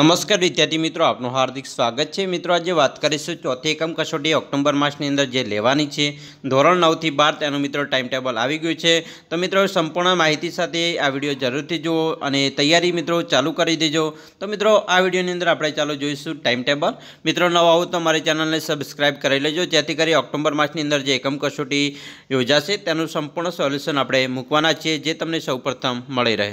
નમસ્કાર વિદ્યાર્થી મિત્રો આપનું હાર્દિક સ્વાગત છે મિત્રો આજે વાત કરીશું ચોથી એકમ કસોટી ઓક્ટોબર માસની અંદર જે લેવાની છે ધોરણ નવથી બાર તેનું મિત્રો ટાઈમ ટેબલ આવી ગયું છે તો મિત્રો સંપૂર્ણ માહિતી સાથે આ વિડીયો જરૂરથી જુઓ અને તૈયારી મિત્રો ચાલુ કરી દેજો તો મિત્રો આ વિડીયોની અંદર આપણે ચાલુ જોઈશું ટાઈમ ટેબલ મિત્રો નવો આવું તો મારી ચેનલને સબસ્ક્રાઈબ કરી લેજો જેથી કરી ઓક્ટોબર માસની અંદર જે એકમ કસોટી યોજાશે તેનું સંપૂર્ણ સોલ્યુશન આપણે મૂકવાના છીએ જે તમને સૌપ્રથમ મળી રહે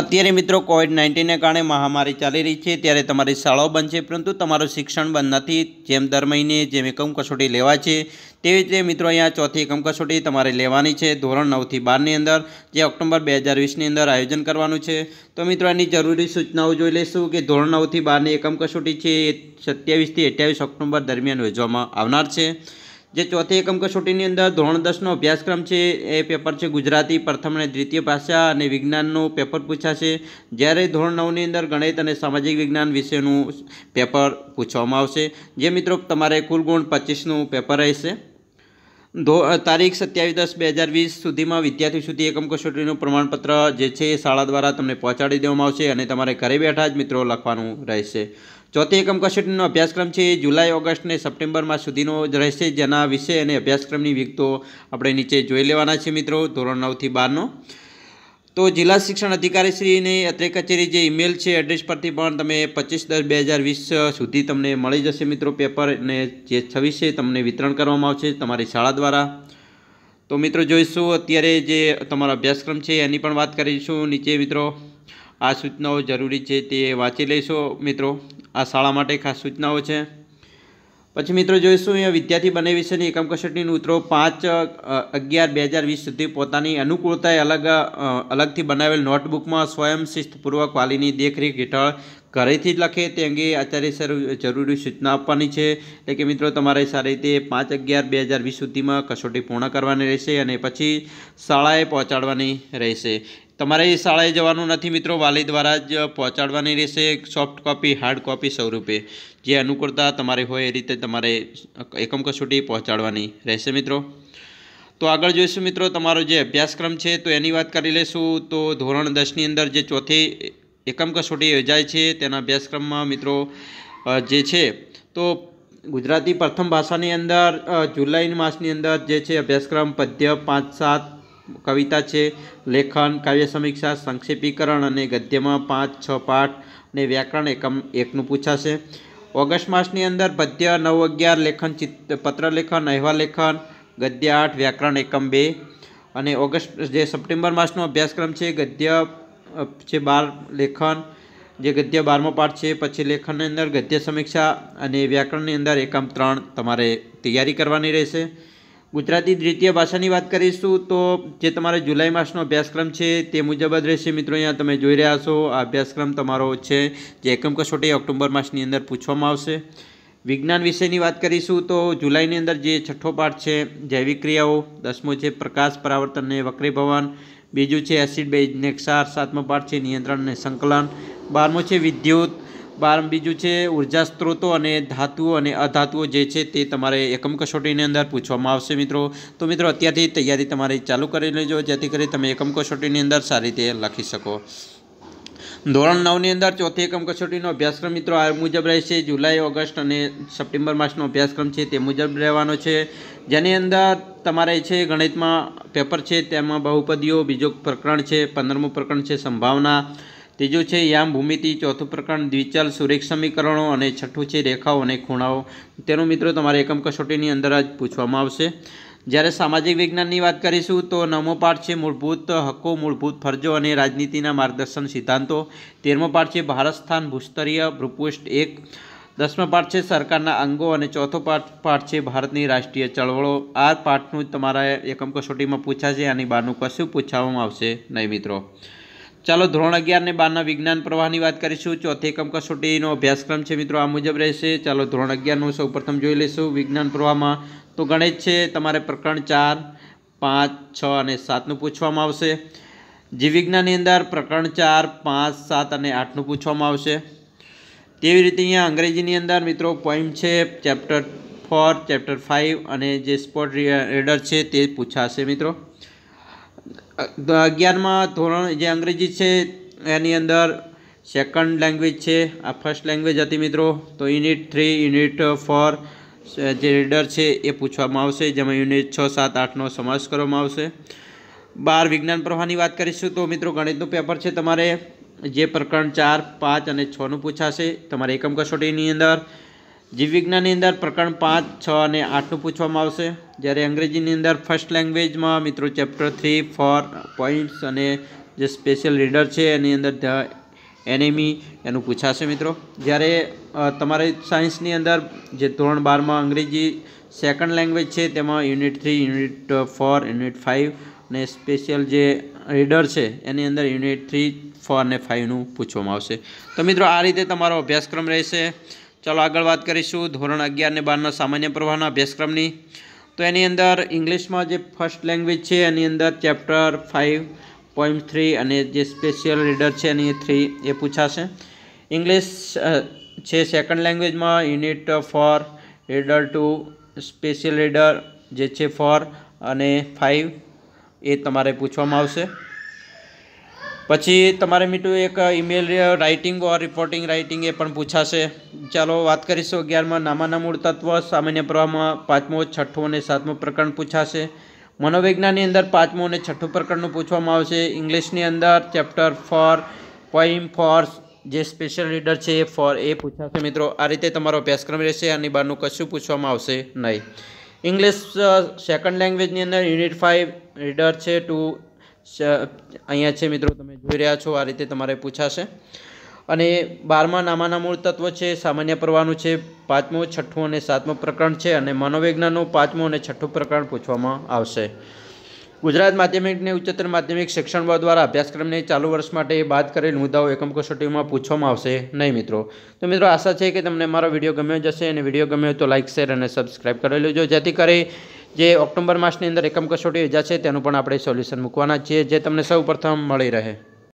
અત્યારે મિત્રો કોવિડ નાઇન્ટીનને કારણે મહામારી ચાલી રહી છે ત્યારે તમારી શાળાઓ બંધ છે પરંતુ તમારું શિક્ષણ બંધ નથી જેમ દર મહિને જેમ એકમ કસોટી લેવા છે તેવી રીતે મિત્રો અહીંયા ચોથી એકમ કસોટી તમારે લેવાની છે ધોરણ નવથી બારની અંદર જે ઓક્ટોબર બે હજાર વીસની અંદર આયોજન કરવાનું છે તો મિત્રો એની જરૂરી સૂચનાઓ જોઈ લઈશું કે ધોરણ નવથી બારની એકમ કસોટી છે એ સત્યાવીસથી અઠ્યાવીસ ઓક્ટોબર દરમિયાન યોજવામાં આવનાર છે જે ચોથી એકમ કસોટીની અંદર ધોરણ દસનો અભ્યાસક્રમ છે એ પેપર છે ગુજરાતી પ્રથમ અને દ્વિતીય ભાષા અને વિજ્ઞાનનું પેપર પૂછાશે જ્યારે ધોરણ નવની અંદર ગણિત અને સામાજિક વિજ્ઞાન વિશેનું પેપર પૂછવામાં આવશે જે મિત્રો તમારે કુલ ગુણ પચીસનું પેપર રહેશે ધો તારીખ સત્યાવીસ દસ બે હજાર વીસ સુધીમાં વિદ્યાર્થી સુધી એકમ કસોટીનું પ્રમાણપત્ર જે છે એ શાળા દ્વારા તમને પહોંચાડી દેવામાં આવશે અને તમારે ઘરે બેઠા જ મિત્રો લખવાનું રહેશે ચોથી એકમ કસોટીનો અભ્યાસક્રમ છે જુલાઈ ઓગસ્ટ અને સપ્ટેમ્બરમાં સુધીનો રહેશે જેના વિશે અને અભ્યાસક્રમની વિગતો આપણે નીચે જોઈ લેવાના છીએ મિત્રો ધોરણ નવથી બારનો તો જિલ્લા શિક્ષણ અધિકારીશ્રીની અત્રે કચેરી જે ઈમેલ છે એડ્રેસ પરથી પણ તમે પચીસ દસ બે હજાર વીસ સુધી તમને મળી જશે મિત્રો પેપર અને જે છવ્વીસે તમને વિતરણ કરવામાં આવશે તમારી શાળા દ્વારા તો મિત્રો જોઈશું અત્યારે જે તમારો અભ્યાસક્રમ છે એની પણ વાત કરીશું નીચે મિત્રો આ સૂચનાઓ જરૂરી છે તે વાંચી લઈશો મિત્રો આ શાળા માટે ખાસ સૂચનાઓ છે પછી મિત્રો જોઈશું અહીંયા વિદ્યાર્થી બને વિશેની એકમ કસોટીની ઉતરો પાંચ અગિયાર બે હજાર વીસ સુધી પોતાની અનુકૂળતાએ અલગ અલગથી બનાવેલ નોટબુકમાં સ્વયં શિસ્તપૂર્વક વાલીની દેખરેખ હેઠળ ઘરેથી જ લખે તે અંગે આચાર્ય સર જરૂરી સૂચના આપવાની છે એટલે કે મિત્રો તમારે સારી રીતે પાંચ અગિયાર બે હજાર વીસ સુધીમાં કસોટી પૂર્ણ કરવાની રહેશે અને પછી શાળાએ પહોંચાડવાની રહેશે તમારે એ શાળાએ જવાનું નથી મિત્રો વાલી દ્વારા જ પહોંચાડવાની રહેશે સોફ્ટ કોપી હાર્ડ કોપી સ્વરૂપે જે અનુકૂળતા તમારે હોય એ રીતે તમારે એકમ કસોટી પહોંચાડવાની રહેશે મિત્રો તો આગળ જોઈશું મિત્રો તમારો જે અભ્યાસક્રમ છે તો એની વાત કરી લઈશું તો ધોરણ દસની અંદર જે ચોથી એકમ કસોટી યોજાય છે તેના અભ્યાસક્રમમાં મિત્રો જે છે તો ગુજરાતી પ્રથમ ભાષાની અંદર જુલાઈ માસની અંદર જે છે અભ્યાસક્રમ પદ્ય પાંચ સાત કવિતા છે લેખન કાવ્ય સમીક્ષા સંક્ષેપીકરણ અને ગદ્યમાં પાંચ છ પાઠ અને વ્યાકરણ એકમ એકનું પૂછાશે ઓગસ્ટ માસની અંદર પદ્ય નવ અગિયાર લેખન પત્રલેખન અહેવાલ લેખન ગદ્ય આઠ વ્યાકરણ એકમ બે અને ઓગસ્ટ જે સપ્ટેમ્બર માસનો અભ્યાસક્રમ છે ગદ્ય છે બાર લેખન જે ગદ્ય બારમો પાઠ છે પછી લેખનની અંદર ગદ્ય સમીક્ષા અને વ્યાકરણની અંદર એકમ ત્રણ તમારે તૈયારી કરવાની રહેશે ગુજરાતી દ્વિતીય ભાષાની વાત કરીશું તો જે તમારે જુલાઈ માસનો અભ્યાસક્રમ છે તે મુજબ જ રહેશે મિત્રો અહીંયા તમે જોઈ રહ્યા છો આ અભ્યાસક્રમ તમારો છે જે એકમ કસોટી ઓક્ટોબર માસની અંદર પૂછવામાં આવશે વિજ્ઞાન વિષયની વાત કરીશું તો જુલાઈની અંદર જે છઠ્ઠો પાઠ છે જૈવિક ક્રિયાઓ દસમો છે પ્રકાશ પરાવર્તન અને વક્રીભવન બીજું છે એસિડ બેઝ નેક્ષાર સાતમો પાઠ છે નિયંત્રણ અને સંકલન બારમો છે વિદ્યુત બાર બીજું છે ઉર્જા સ્ત્રોતો અને ધાતુઓ અને અધાતુઓ જે છે તે તમારે એકમ કસોટીની અંદર પૂછવામાં આવશે મિત્રો તો મિત્રો અત્યારથી તૈયારી તમારી ચાલુ કરી લેજો જેથી કરી તમે એકમ કસોટીની અંદર સારી રીતે લખી શકો ધોરણ નવની અંદર ચોથી એકમ કસોટીનો અભ્યાસક્રમ મિત્રો આ મુજબ રહેશે જુલાઈ ઓગસ્ટ અને સપ્ટેમ્બર માસનો અભ્યાસક્રમ છે તે મુજબ રહેવાનો છે જેની અંદર તમારે છે ગણિતમાં પેપર છે તેમાં બહુપદીઓ બીજો પ્રકરણ છે પંદરમું પ્રકરણ છે સંભાવના ત્રીજું છે યામ ભૂમિતિ ચોથું પ્રકરણ દ્વિચલ સુરેખ સમીકરણો અને છઠ્ઠું છે રેખાઓ અને ખૂણાઓ તેનું મિત્રો તમારે એકમ કસોટીની અંદર જ પૂછવામાં આવશે જ્યારે સામાજિક વિજ્ઞાનની વાત કરીશું તો નવમો પાઠ છે મૂળભૂત હક્કો મૂળભૂત ફરજો અને રાજનીતિના માર્ગદર્શન સિદ્ધાંતો તેરમો પાઠ છે ભારત સ્થાન ભૂસ્તરીય ભૂપૃષ્ઠ એક દસમો પાઠ છે સરકારના અંગો અને ચોથો પાઠ પાઠ છે ભારતની રાષ્ટ્રીય ચળવળો આ પાઠનું તમારા એકમ કસોટીમાં પૂછાશે આની બહારનું કશું પૂછવામાં આવશે નહીં મિત્રો ચાલો ધોરણ અગિયાર ને બારના વિજ્ઞાન પ્રવાહની વાત કરીશું ચોથી એકમ કસોટીનો અભ્યાસક્રમ છે મિત્રો આ મુજબ રહેશે ચાલો ધોરણ અગિયારનું સૌ પ્રથમ જોઈ લઈશું વિજ્ઞાન પ્રવાહમાં તો ગણેશ છે તમારે પ્રકરણ ચાર પાંચ છ અને સાતનું પૂછવામાં આવશે જીવવિજ્ઞાનની અંદર પ્રકરણ ચાર પાંચ સાત અને આઠનું પૂછવામાં આવશે તેવી રીતે અહીંયા અંગ્રેજીની અંદર મિત્રો પોઈન્ટ છે ચેપ્ટર ફોર ચેપ્ટર ફાઇવ અને જે સ્પોટ રેડર છે તે પૂછાશે મિત્રો અગિયારમાં ધોરણ જે અંગ્રેજી છે એની અંદર સેકન્ડ લેંગ્વેજ છે આ ફર્સ્ટ લેંગ્વેજ હતી મિત્રો તો યુનિટ થ્રી યુનિટ ફોર જે રીડર છે એ પૂછવામાં આવશે જેમાં યુનિટ છ સાત આઠનો સમાવેશ કરવામાં આવશે બાર વિજ્ઞાન પ્રવાહની વાત કરીશું તો મિત્રો ગણિતનું પેપર છે તમારે જે પ્રકરણ ચાર પાંચ અને છનું પૂછાશે તમારે એકમ કસોટીની અંદર જીવવિજ્ઞાનની અંદર પ્રકરણ પાંચ છ અને આઠનું પૂછવામાં આવશે જ્યારે અંગ્રેજીની અંદર ફર્સ્ટ લેંગ્વેજમાં મિત્રો ચેપ્ટર થ્રી ફોર પોઈન્ટ્સ અને જે સ્પેશિયલ રીડર છે એની અંદર ધ એનેમી એનું પૂછાશે મિત્રો જ્યારે તમારે સાયન્સની અંદર જે ધોરણ બારમાં અંગ્રેજી સેકન્ડ લેંગ્વેજ છે તેમાં unit three unit four unit five અને સ્પેશિયલ જે રીડર છે એની અંદર યુનિટ થ્રી ફોર અને ફાઇવનું પૂછવામાં આવશે તો મિત્રો આ રીતે તમારો અભ્યાસક્રમ રહેશે ચાલો આગળ વાત કરીશું ધોરણ અગિયાર અને બારના સામાન્ય પ્રવાહના અભ્યાસક્રમની તો એની અંદર ઇંગ્લિશમાં જે ફર્સ્ટ લેંગ્વેજ છે એની અંદર ચેપ્ટર ફાઇવ પોઈન્ટ થ્રી અને જે સ્પેશિયલ રીડર છે એની થ્રી એ પૂછાશે ઇંગ્લિશ છે સેકન્ડ લેંગ્વેજમાં unit four reader two special reader જે છે ફોર અને ફાઇવ એ તમારે પૂછવામાં આવશે પછી તમારે મીઠું એક email writing or reporting writing એ પણ પૂછાશે ચાલો વાત કરીશું અગિયારમાં નામાના મૂળ તત્વ સામાન્ય પ્રવાહમાં પાંચમો છઠ્ઠું અને સાતમો પ્રકરણ પૂછાશે મનોવિજ્ઞાનની અંદર પાંચમું અને છઠ્ઠું પ્રકરણનું પૂછવામાં આવશે ઇંગ્લિશની અંદર ચેપ્ટર ફોર પોઈમ ફોર જે સ્પેશિયલ રીડર છે એ ફોર એ પૂછાશે મિત્રો આ રીતે તમારો અભ્યાસક્રમ રહેશે આની બહારનું કશું પૂછવામાં આવશે નહીં ઇંગ્લિશ સેકન્ડ લેંગ્વેજની અંદર યુનિટ ફાઇવ રીડર છે ટુ અહીંયા છે મિત્રો તમે જોઈ રહ્યા છો આ રીતે તમારે પૂછાશે અને બારમાં નામાના મૂળ તત્વ છે સામાન્ય પ્રવાહનું છે પાંચમો છઠ્ઠું અને સાતમો પ્રકરણ છે અને મનોવિજ્ઞાનનું પાંચમું અને છઠ્ઠું પ્રકરણ પૂછવામાં આવશે ગુજરાત માધ્યમિક અને ઉચ્ચતર માધ્યમિક શિક્ષણ બોર્ડ દ્વારા અભ્યાસક્રમને ચાલુ વર્ષ માટે બાદ કરેલ મુદ્દાઓ એકમ કસોટીમાં પૂછવામાં આવશે નહીં મિત્રો તો મિત્રો આશા છે કે તમને મારો વિડીયો ગમ્યો જશે અને વિડીયો ગમ્યો તો લાઇક શેર અને સબસ્ક્રાઈબ કરી લેજો જેથી કરી જે ઓક્ટોબર માસની અંદર એકમ કસોટી છે તેનું પણ આપણે સોલ્યુશન મૂકવાના છીએ જે તમને સૌ પ્રથમ મળી રહે